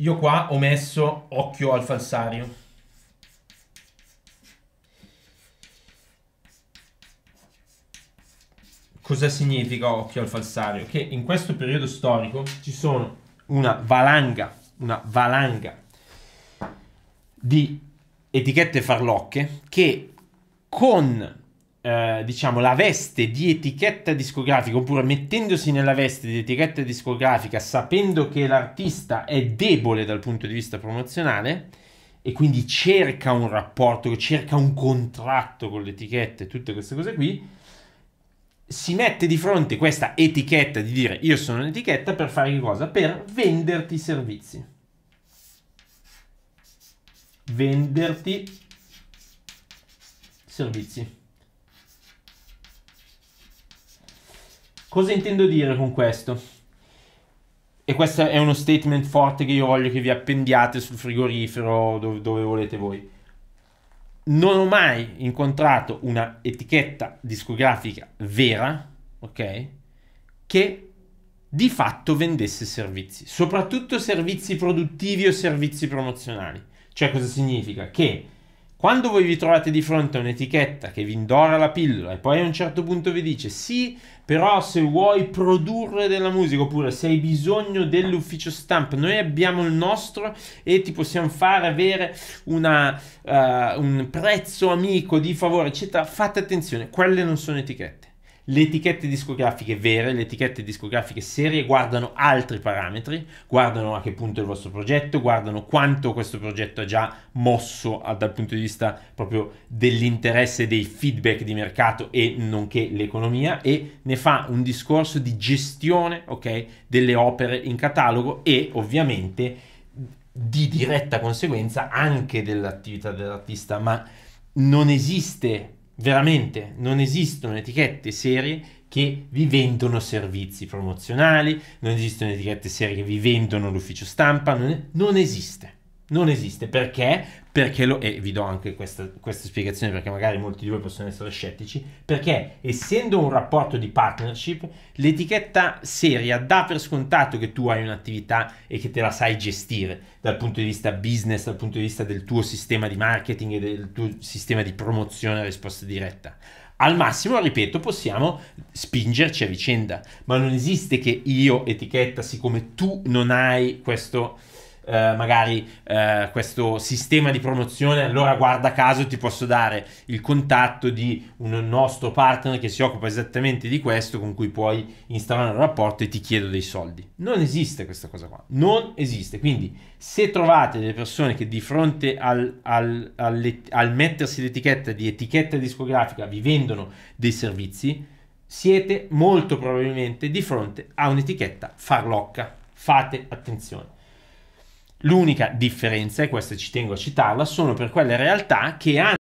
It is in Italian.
Io qua ho messo occhio al falsario. Cosa significa occhio al falsario? Che in questo periodo storico ci sono una valanga, una valanga di etichette farlocche che con eh, diciamo, la veste di etichetta discografica, oppure mettendosi nella veste di etichetta discografica, sapendo che l'artista è debole dal punto di vista promozionale, e quindi cerca un rapporto, cerca un contratto con l'etichetta e tutte queste cose qui, si mette di fronte questa etichetta di dire io sono un'etichetta per fare che cosa? Per venderti servizi. Venderti servizi. Cosa intendo dire con questo? E questo è uno statement forte che io voglio che vi appendiate sul frigorifero dove, dove volete voi. Non ho mai incontrato una etichetta discografica vera, ok? Che di fatto vendesse servizi, soprattutto servizi produttivi o servizi promozionali. Cioè cosa significa? Che quando voi vi trovate di fronte a un'etichetta che vi indora la pillola e poi a un certo punto vi dice sì, però se vuoi produrre della musica oppure se hai bisogno dell'ufficio stampa, noi abbiamo il nostro e ti possiamo fare avere una, uh, un prezzo amico di favore, eccetera, fate attenzione, quelle non sono etichette le etichette discografiche vere, le etichette discografiche serie guardano altri parametri, guardano a che punto è il vostro progetto, guardano quanto questo progetto ha già mosso dal punto di vista proprio dell'interesse dei feedback di mercato e nonché l'economia e ne fa un discorso di gestione, okay, delle opere in catalogo e ovviamente di diretta conseguenza anche dell'attività dell'artista, ma non esiste veramente non esistono etichette serie che vi vendono servizi promozionali, non esistono etichette serie che vi vendono l'ufficio stampa, non, non esiste. Non esiste perché? Perché lo, e vi do anche questa, questa, spiegazione perché magari molti di voi possono essere scettici, perché essendo un rapporto di partnership, l'etichetta seria dà per scontato che tu hai un'attività e che te la sai gestire dal punto di vista business, dal punto di vista del tuo sistema di marketing e del tuo sistema di promozione a risposta diretta. Al massimo, ripeto, possiamo spingerci a vicenda, ma non esiste che io etichetta siccome tu non hai questo eh, magari eh, questo sistema di promozione, allora guarda caso ti posso dare il contatto di un nostro partner che si occupa esattamente di questo, con cui puoi installare un rapporto e ti chiedo dei soldi. Non esiste questa cosa qua, non esiste. Quindi se trovate delle persone che di fronte al, al, al, al mettersi l'etichetta di etichetta discografica vi vendono dei servizi, siete molto probabilmente di fronte a un'etichetta farlocca. Fate attenzione. L'unica differenza, e questa ci tengo a citarla, sono per quelle realtà che hanno